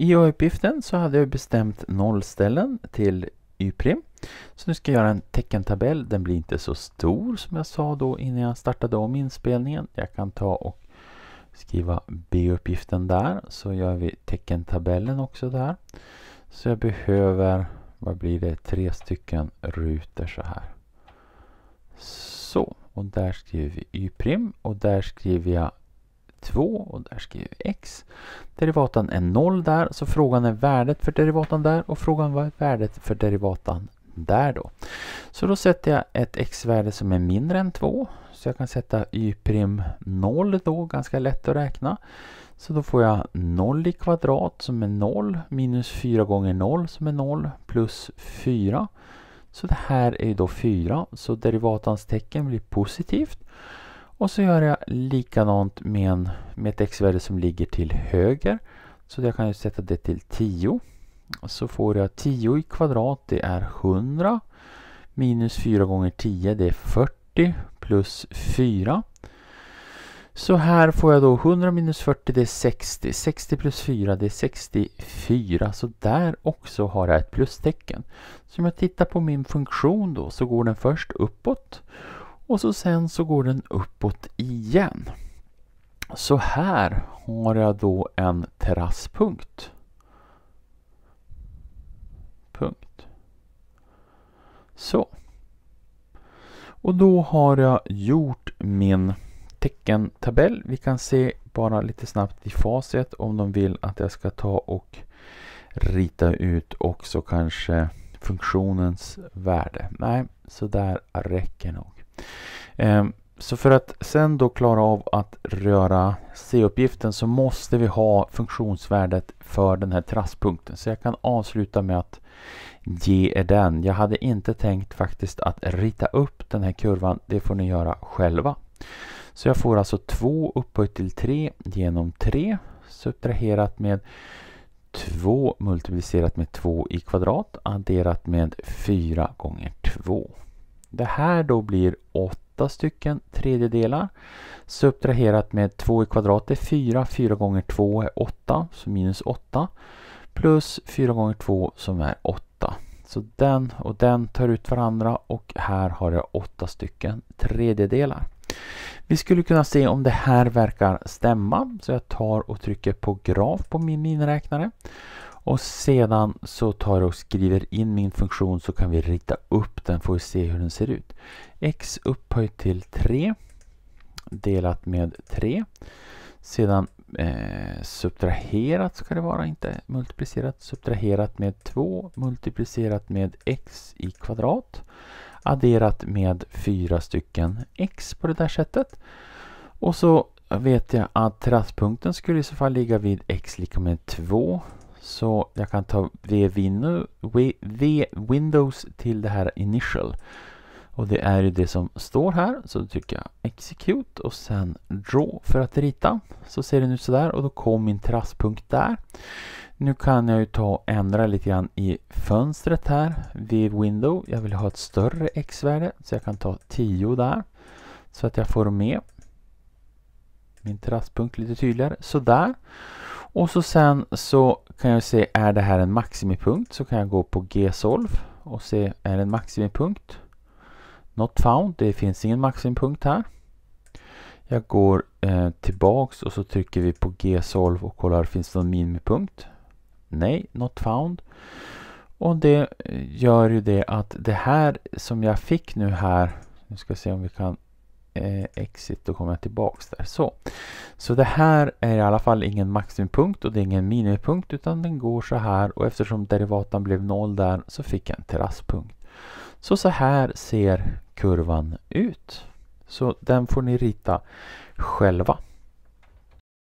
I uppgiften så hade jag bestämt nollställen till yprim. Så nu ska jag göra en teckentabell. Den blir inte så stor som jag sa då innan jag startade om inspelningen. Jag kan ta och skriva B-uppgiften där. Så gör vi teckentabellen också där. Så jag behöver, vad blir det, tre stycken rutor så här. Så, och där skriver vi Y' och där skriver jag 2 och där skriver vi x. Derivatan är 0 där, så frågan är värdet för derivatan där och frågan vad är värdet för derivatan där då. Så då sätter jag ett x-värde som är mindre än 2. Så jag kan sätta y' prim 0 då, ganska lätt att räkna. Så då får jag 0 i kvadrat som är 0 minus 4 gånger 0 som är 0 plus 4. Så det här är ju då 4, så derivatans tecken blir positivt. Och så gör jag likadant med, en, med ett x-värde som ligger till höger. Så jag kan ju sätta det till 10. Så får jag 10 i kvadrat, det är 100. Minus 4 gånger 10, det är 40. Plus 4. Så här får jag då 100 minus 40, det är 60. 60 plus 4, det är 64. Så där också har jag ett plustecken. Så om jag tittar på min funktion då, så går den först uppåt. Och så sen så går den uppåt igen. Så här har jag då en terrasspunkt. Punkt. Så. Och då har jag gjort min teckentabell. Vi kan se bara lite snabbt i facit om de vill att jag ska ta och rita ut också kanske funktionens värde. Nej, så där räcker nog. Ehm, så för att sen då klara av att röra C-uppgiften så måste vi ha funktionsvärdet för den här trasspunkten. Så jag kan avsluta med att G är den. Jag hade inte tänkt faktiskt att rita upp den här kurvan. Det får ni göra själva. Så jag får alltså 2 upphöjt till 3 genom 3 subtraherat med 2 multiplicerat med 2 i kvadrat adderat med 4 gånger 2. Det här då blir 8 stycken tredjedelar subtraherat med 2 i kvadrat är 4, 4 gånger 2 är 8, så minus 8 plus 4 gånger 2 som är 8. Så den och den tar ut varandra och här har jag 8 stycken tredjedelar. Vi skulle kunna se om det här verkar stämma så jag tar och trycker på graf på min miniräknare. Och sedan så tar jag och skriver in min funktion så kan vi rita upp den får vi se hur den ser ut. x upphöjt till 3 delat med 3. Sedan eh, subtraherat ska det vara, inte multiplicerat. Subtraherat med 2 multiplicerat med x i kvadrat. Adderat med fyra stycken x på det där sättet. Och så vet jag att terrasspunkten skulle i så fall ligga vid x lika med 2 så jag kan ta V-Windows till det här Initial. Och det är ju det som står här. Så då trycker jag Execute och sen Draw för att rita. Så ser den ut sådär och då kom min trasspunkt där. Nu kan jag ju ta och ändra lite grann i fönstret här vid Window. Jag vill ha ett större X-värde så jag kan ta 10 där. Så att jag får med min trasspunkt lite tydligare. Sådär. Och så sen så kan jag se, är det här en maximipunkt? Så kan jag gå på G-solve och se, är det en maximipunkt? Not found, det finns ingen maximipunkt här. Jag går eh, tillbaks och så trycker vi på G-solve och kollar, finns det någon minimipunkt? Nej, not found. Och det eh, gör ju det att det här som jag fick nu här, nu ska se om vi kan Eh, exit, då kommer jag tillbaks där. Så. så det här är i alla fall ingen maximipunkt och det är ingen minimipunkt utan den går så här och eftersom derivatan blev noll där så fick jag en terrasspunkt. Så så här ser kurvan ut. Så den får ni rita själva.